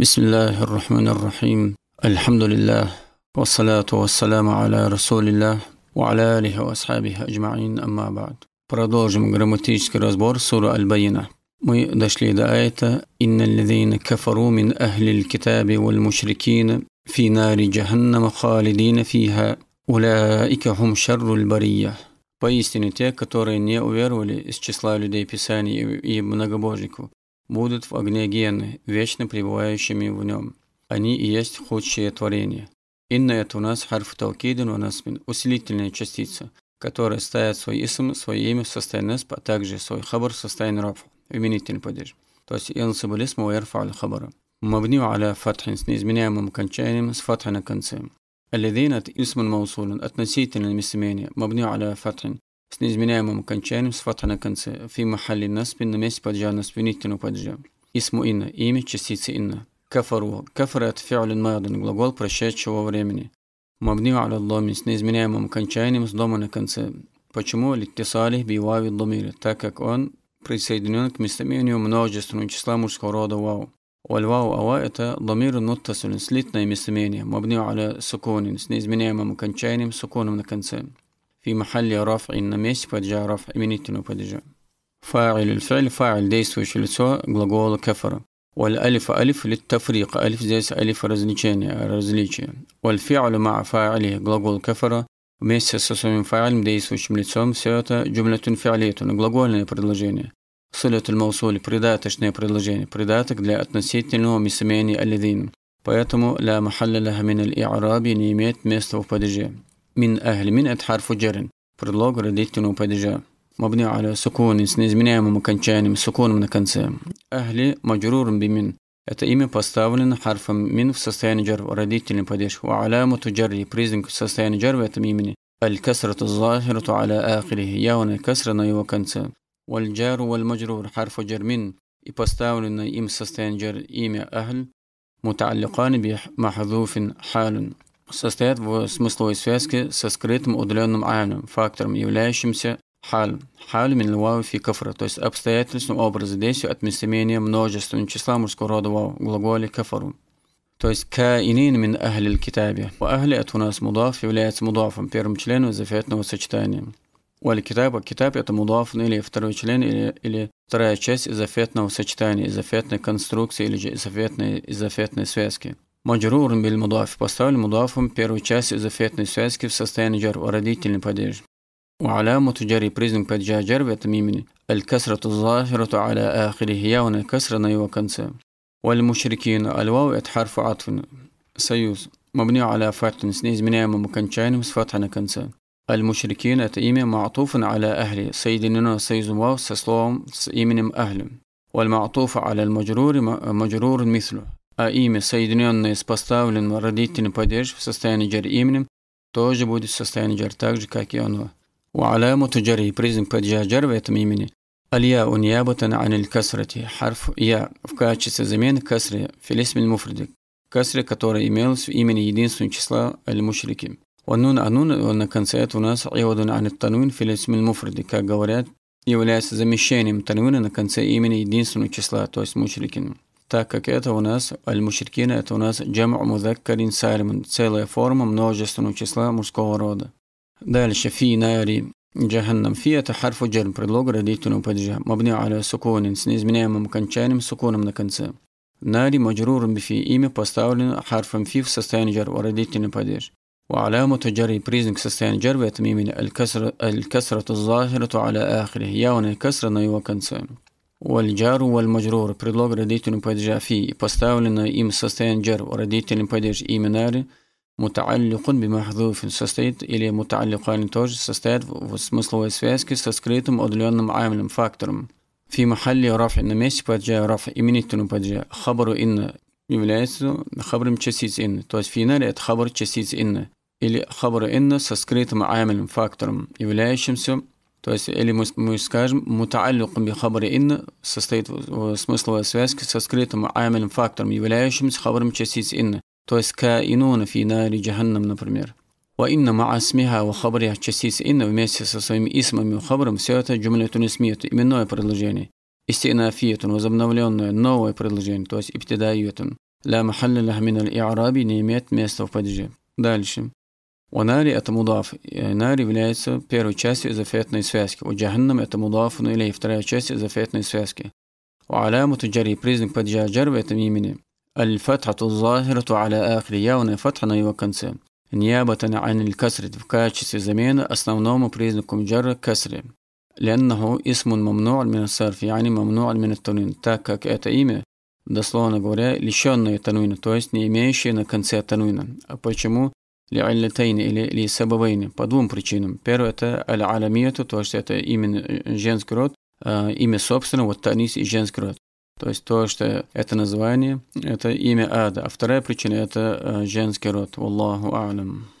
بسم الله الرحمن الرحيم الحمد لله والصلاة والسلام على رسول الله وعلى آله وأصحابه أجمعين أما بعد Продолжим грамматический разбор суры Аль-Байина. Мы дошли до аята إن الذين كفروا من أهل الكتاب والمشركين في نار جهنم خالدين فيها أولئك هم شر البرية» Поистине те, которые не уверовали из числа людей Писания и многобожников, будут в огне гены, вечно пребывающими в нем. Они и есть худшее творение. Инна это у нас харф талкидин у нас усилительная частица, которая ставит свой исм, свое имя в состояние а также свой хабар в состояние раф, именительный падеж. То есть инсаб лисма уэрфа аль хабара. Мабню аля фатхин с неизменяемым кончанием с фатха на конце. Алядейна – это исман маусулин, относительное местоимение, мабню аля фатхин, с неизменяемым окончанием с фата на конце, фи махали наспин на месте паджа, на спинительном падже. Исму инна, имя частицы инна. Кафару. Кафар это фиалин майдан, глагол прощающего времени. Мабнию аля ломин с неизменяемым окончанием с дома на конце. Почему литтисали бивави домире, так как он присоединен к местоимению множественного числа мужского рода вау. والواو ава это ضمير متصل слитное местоимение مبني على سكون с неизменяемым окончанием суконом на конце في محل رفع النمس فجاء رفع منيتنو فجاء فاعل الفعل فاعل ديس وشلسو غلغول كفر والألف ألف للتفريق ألف زيس ألف رزليشيني رزليشي والفعل مع فاعله غلغول كفر ومس سسوم فاعل ديس وشملتسوم سيوتا جملة فعلية غلغولنا برلجيني صلة الموصول بريداتشني برلجيني بريداتك لا أتنسيتنو مسميني الذين поэтому لا محل لها من الإعراب نيميت مست وفدجي من أهل من أتحرف جر предлог родительного падежа مبني على سكون с неизменяемым окончанием суконом на конце. أهل مجرور بمن Это имя поставлено харфом «мин» в состоянии джар, родительный падеж. وعلامة جره признак состояния джар в этом имени. الكسرة الظاهرة على آخره явная касра на его конце. والجار والمجرور حرف جر من и поставленное им состояние جر имя أهل متعلقان بمحذوف حال состоят в смысловой связке со скрытым удаленным айном, фактором, являющимся халь. Халь мин вау фи кафра, то есть обстоятельством образа действия от местоимения множественного ну, числа мужского рода вау в глаголе кафару. То есть каинин мин ахли китаби. Ахли это у нас мудаф является мудафом, первым членом зафетного сочетания. У Уаль китаба, китаб это мудаф ну, или второй член или, или вторая часть изофетного сочетания, изофетной конструкции или же изофетной, изофетной связки. مجرور بالمضاف поставлен مضافом первой частью зафетной связки в состоянии джар родительный падеж. وعلامة جري признак падежа جر в этом имени الكسرة الظاهرة على آخره يا هنا كسرة на его конце. والمشركين الواو это حرف عطف союз مبني على فتح с неизменяемым окончанием с فتح на конце. المشركين это имя معطوف على أهله соединено союз واو со словом с именем أهل والمعطوف على المجرور مجرور مثله а имя, соединенное с поставленным родительной падеж в состоянии джар именем, тоже будет в состоянии джар так же, как и оно. У وعلامة جري признак падежа джар в этом имени الياء نيابة عن الكسرة харф я в качестве замены касре в филисме муфриде касре, который имелось в имени единственного числа аль-мушрики. Ванун анун на конце это у нас иодун ан тануин филисме муфриде, как говорят, является замещением тануина на конце имени единственного числа, то есть мушрикин. так это у нас аль-мушрикина, это у нас джам музаккарин сальман, целая форма множественного числа мужского рода. Дальше фи нари джаханнам фи это تحرف جرم предлог родительного падежа مبني على سكون с неизменяемым окончанием сукуном на конце. Нари مجرور بفي имя поставлено харфом фи в состоянии جر родительный падеж. وعلامة جري بريزنك سستين جر ميمين الكسرة الكسرة الظاهرة على آخره يا الكسرة نيوة كنسان والجار والمجرور предлог родителям падежа في поставленное им состояние джар родителям падеж именары متعلق بمحذوف состоит или متعلقان тоже состоят в смысловой связке со скрытым удаленным عامлем фактором في محل رفع на месте падежа رفع именительного падежа خبر إن является хабром частиц «ин». То есть финале это хабр частиц «ин» или хабр «ин» со скрытым амелем, фактором, являющимся То есть, или мы, мы скажем, мутааллюк би хабри инна состоит в смысловой связке со скрытым амилем фактором, являющимся хабром частиц инна. То есть, ка инуна фи нари джаханнам, например. Ва инна ма асмиха ва хабри частиц инна вместе со своими исмами и хабром, все это джумлятун исмиет, именное предложение. Истинафиетун, возобновленное, новое предложение, то есть, ибтидаетун. Ля махалли лахмин и араби не имеет места в падеже. Дальше. Ванари – это мудаф. И нар является первой частью зафетной связки. У джаханнам – это мудафун ну или вторая часть зафетной связки. У Аляму джари – признак паджа джар в этом имени. Аль-фатхату захирату аля ахри – явная фатха на его конце. Ниябатан аниль касри – в качестве замены основному признаку джара – касри. لأنه اسم ممنوع من الصرف يعني ممنوع من التنوين так как это имя дословно говоря лишенное тануина то есть не имеющее на конце тануина а почему ли'иллятайни или лисабавайни по двум причинам. Первое – это аль-алямияту, то есть это именно э, женский род, э, имя собственного, вот танис и женский род. То есть то, что это название, это имя ада. А вторая причина – это э, женский род. Аллаху алям.